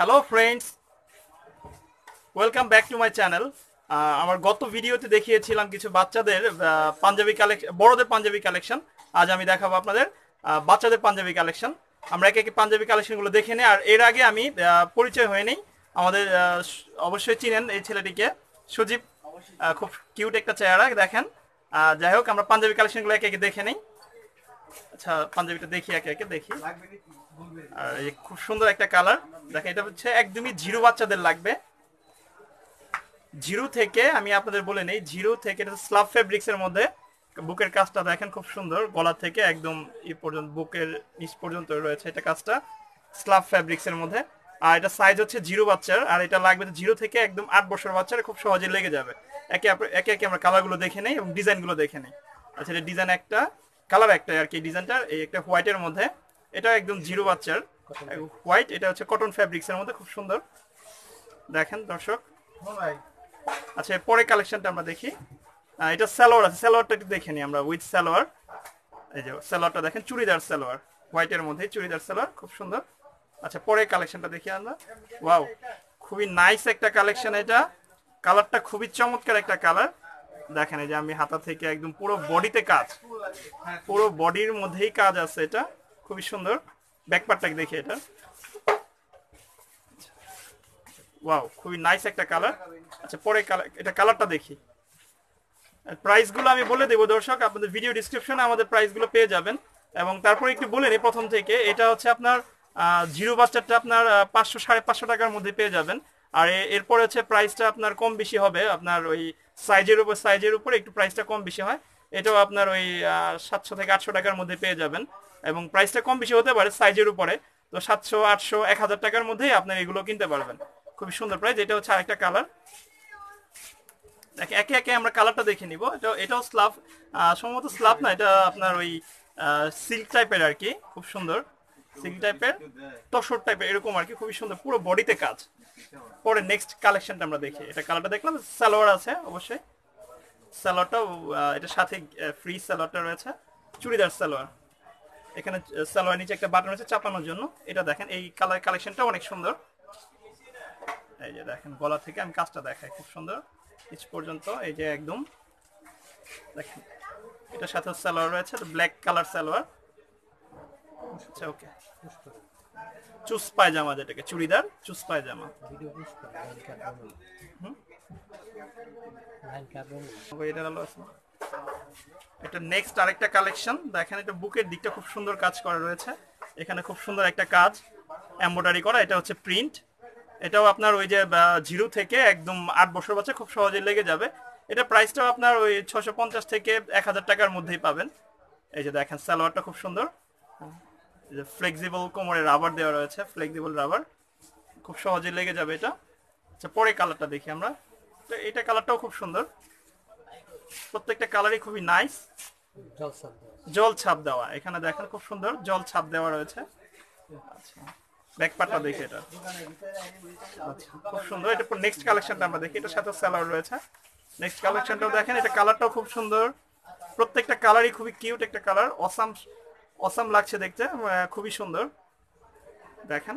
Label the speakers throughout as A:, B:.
A: hello friends welcome back to my channel আমার গত ভিডিওতে দেখিয়েছিলাম কিছু বাচ্চাদের পাঞ্জাবি কালেকশন বড়দের পাঞ্জাবি কালেকশন আজ আমি দেখাবো আপনাদের বাচ্চাদের পাঞ্জাবি কালেকশন আমরা একে একে পাঞ্জাবি কালেকশনগুলো দেখে নিই আর এর আগে আমি পরিচয় হয়ে নিই আমাদের অবশ্যই চিনেন এই ছেলেটিকে সুজীব খুব কিউট একটা চেহারা দেখেন যাই হোক আমরা পাঞ্জাবি কালেকশনগুলো একে একে দেখে নিই আচ্ছা পাঞ্জাবিটা দেখি একে একে দেখি আর খুব সুন্দর একটা কালার দেখেন এটা হচ্ছে একদমই জিরো বাচ্চাদের লাগবে জিরো থেকে আমি আপনাদের বলে নেই জিরো থেকে এটা স্লাব ফেব্রিক্স এর মধ্যে বুকের কাজটা দেখেন খুব সুন্দর গলা থেকে একদম ই পর্যন্ত বুকের নিচ পর্যন্ত রয়েছে এটা কাজটা স্লাব ফেব্রিক্স এর মধ্যে আর এটা সাইজ হচ্ছে জিরো বাচ্চার আর এটা লাগবে জিরো থেকে একদম আট বছর বাচ্চার খুব সহজে লেগে যাবে একে একে একে আমরা গুলো দেখে নেই এবং গুলো দেখে নেই আচ্ছা এটা ডিজাইন একটা কালার একটাই আর কি ডিজাইনটা এই একটা হোয়াইটের মধ্যে এটা একদম জিরো বাচ্চার হোয়াইট এটা হচ্ছে কটন ফ্যাব্রিক্স এর মধ্যে খুব সুন্দর দেখেন দর্শক হ্যাঁ আচ্ছা পরে কালেকশনটা আমরা দেখি এটা স্যালোয়ার আছে স্যালোয়ারটা একটু দেখে নিই আমরা উইথ স্যালোয়ার এই যে স্যালোয়ারটা দেখেন চুড়িদার স্যালোয়ার হোয়াইটের মধ্যে চুড়িদার স্যালোয়ার খুব সুন্দর আচ্ছা পরে কালেকশনটা দেখি আমরা ওয়াও খুবই নাইস একটা কালেকশন এটা কালারটা খুবই চমৎকার একটা কালার দেখেন এই যে আমি হাতা থেকে একদম পুরো বডিতে কাজ পুরো বডির মধ্যেই কাজ আছে এটা খুবই সুন্দর ব্যাকপারটাকে দেখি এটা ওয়াও খুবই নাইস একটা কালার আচ্ছা পরে কালার এটা কালারটা দেখি প্রাইসগুলো আমি বলে দেবো দর্শক আপনাদের ভিডিও ডিসক্রিপশনে আমাদের প্রাইসগুলো পেয়ে যাবেন এবং তারপরে একটু বলে নিই প্রথম থেকে এটা হচ্ছে আপনার জিরো বাচ্চারটা আপনার পাঁচশো সাড়ে পাঁচশো টাকার মধ্যে পেয়ে যাবেন আর এরপরে হচ্ছে প্রাইসটা আপনার কম বেশি হবে আপনার ওই সাইজের উপর সাইজের উপর একটু প্রাইসটা কম বেশি হয় এটাও আপনার ওই সাতশো থেকে আটশো টাকার মধ্যে পেয়ে যাবেন এবং প্রাইসটা কম বেশি হতে পারে সাইজের উপরে তো সাতশো আটশো এক হাজার টাকার মধ্যেই আপনার এগুলো কিনতে পারবেন খুবই সুন্দর প্রাইস এটা হচ্ছে আরেকটা কালার একে একে আমরা কালারটা দেখে নিব এটা এটাও স্লাব সম্ভবত স্লাব না এটা আপনার ওই সিল্ক টাইপের আর কি খুব সুন্দর সিল্ক টাইপের তসর টাইপের এরকম আর কি খুবই সুন্দর পুরো বডিতে কাজ পরে নেক্সট কালেকশনটা আমরা দেখি এটা কালারটা দেখলাম সালোয়ার আছে অবশ্যই সালোয়ারটাও এটা সাথে ফ্রি সালোয়ারটা রয়েছে চুড়িদার সালোয়ার এখানে সালোয়ার নিচে একটা বাটন রয়েছে চাপানোর জন্য এটা দেখেন এই কালার কালেকশনটা অনেক সুন্দর এই যে দেখেন গলা থেকে আমি কাজটা দেখাই খুব সুন্দর নিচ পর্যন্ত এই যে একদম দেখেন এটার সাথে সালোয়ার রয়েছে ব্ল্যাক কালার সালোয়ার আচ্ছা ওকে চুস পায়জামা যেটাকে চুড়িদার চুস পায়জামা হুম এটা নেক্সট আরেকটা কালেকশন দেখেন এটা বুকের দিকটা খুব সুন্দর কাজ করা রয়েছে এখানে খুব সুন্দর একটা কাজ এম্বয়ডারি করা এটা হচ্ছে প্রিন্ট এটাও আপনার ওই যে জিরো থেকে একদম আট বছর বাচ্চা খুব সহজে লেগে যাবে এটা প্রাইসটাও আপনার ওই ছশো পঞ্চাশ থেকে এক হাজার টাকার মধ্যেই পাবেন এই যে দেখেন সালোয়ারটা খুব সুন্দর ফ্লেক্সিবল কোমরে রাবার দেওয়া রয়েছে ফ্লেক্সিবল রাবার খুব সহজে লেগে যাবে এটা আচ্ছা পরে কালারটা দেখি আমরা তো এটা কালারটাও খুব সুন্দর প্রত্যেকটা কালারই খুবই নাইস জল ছাপ দেওয়া এখানে দেখেন খুব সুন্দর জল ছাপ দেওয়া রয়েছে আচ্ছা ব্যাকপার্টটা দেখি এটা আচ্ছা খুব সুন্দর এটা নেক্সট কালেকশনটা আমরা দেখি এটার সাথে স্যালার রয়েছে নেক্সট কালেকশনটাও দেখেন এটা কালারটাও খুব সুন্দর প্রত্যেকটা কালারই খুবই কিউট একটা কালার অসাম অসাম লাগছে দেখতে খুবই সুন্দর দেখেন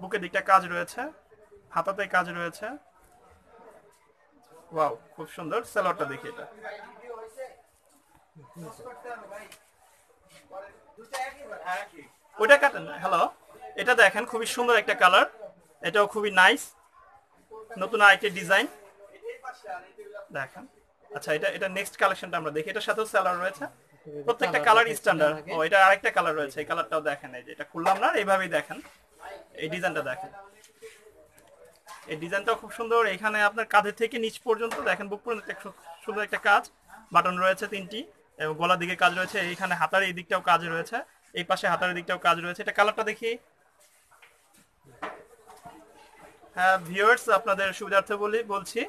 A: বুকের দিকটা কাজ রয়েছে হাতাতে কাজ রয়েছে ওয়াও খুব সুন্দর সালোয়ারটা দেখি এটা ওইটা কাটেন হ্যালো এটা দেখেন খুবই সুন্দর একটা কালার এটাও খুবই নাইস নতুন আরেকটি ডিজাইন দেখেন আচ্ছা এটা এটা নেক্সট কালেকশনটা আমরা দেখি এটার সাথেও স্যালার রয়েছে প্রত্যেকটা কালার স্ট্যান্ডার্ড ও এটা আরেকটা কালার রয়েছে এই কালারটাও দেখেন এই যে এটা খুললাম না এইভাবেই দেখেন এই ডিজাইনটা দেখেন এই ডিজাইনটাও খুব সুন্দর এখানে আপনার কাঁধে থেকে নিচ পর্যন্ত দেখেন বুক পর্যন্ত সুন্দর একটা কাজ বাটন রয়েছে তিনটি এবং গলার দিকে কাজ রয়েছে এইখানে হাতার এই দিকটাও কাজ রয়েছে এই পাশে হাতার দিকটাও কাজ রয়েছে এটা কালারটা দেখি হ্যাঁ ভিউয়ার্স আপনাদের সুবিধার্থে বলি বলছি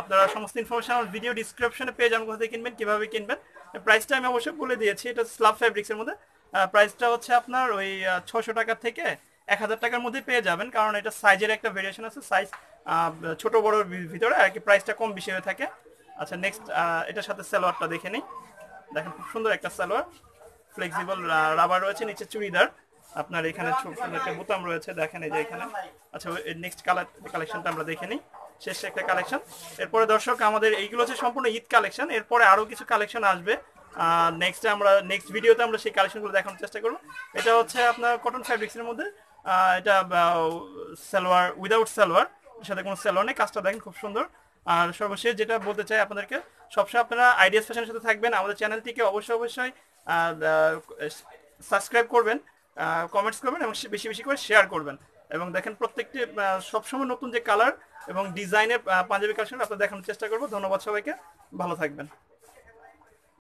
A: আপনারা সমস্ত ইনফরমেশন আমার ভিডিও ডিসক্রিপশনে পেয়ে যাবেন কোথা থেকে কিনবেন কিভাবে কিনবেন প্রাইসটা আমি অবশ্যই বলে দিয়েছি এটা স্লাব ফ্যাব্রিক্সের মধ্যে প্রাইসটা হচ্ছে আপনার ওই ছশো টাকা থেকে এক হাজার টাকার মধ্যে পেয়ে যাবেন কারণ এটা সাইজের একটা ভেরিয়েশন আছে সাইজ ছোট বড়োর ভিতরে আর কি প্রাইসটা কম বেশি হয়ে থাকে আচ্ছা নেক্সট এটার সাথে সালোয়ারটা দেখে নিই দেখেন খুব সুন্দর একটা সালোয়ার ফ্লেক্সিবল রাবার রয়েছে নিচে চুড়িদার আপনার এখানে একটা বোতাম রয়েছে দেখেন এই যে এখানে আচ্ছা নেক্সট কালার কালেকশনটা আমরা দেখে নিই শেষ একটা কালেকশন এরপরে দর্শক আমাদের এইগুলো হচ্ছে সম্পূর্ণ ঈদ কালেকশন এরপরে আরও কিছু কালেকশন আসবে নেক্সট আমরা নেক্সট ভিডিওতে আমরা সেই কালেকশনগুলো দেখানোর চেষ্টা করবো এটা হচ্ছে আপনার কটন ফ্যাব্রিক্সের মধ্যে এটা সালোয়ার উইদাউট সালোয়ার সাথে কোনো সেলোয়ার নেই কাজটা দেখেন খুব সুন্দর আর সর্বশেষ যেটা বলতে চাই আপনাদেরকে সবসময় আপনারা আইডিয়াস ফ্যাশনের সাথে থাকবেন আমাদের চ্যানেলটিকে অবশ্যই অবশ্যই সাবস্ক্রাইব করবেন কমেন্টস করবেন এবং বেশি বেশি করে শেয়ার করবেন এবং দেখেন প্রত্যেকটি সবসময় নতুন যে কালার এবং ডিজাইনের পাঞ্জাবি কালেকশন আপনারা দেখানোর চেষ্টা করবো ধন্যবাদ সবাইকে ভালো থাকবেন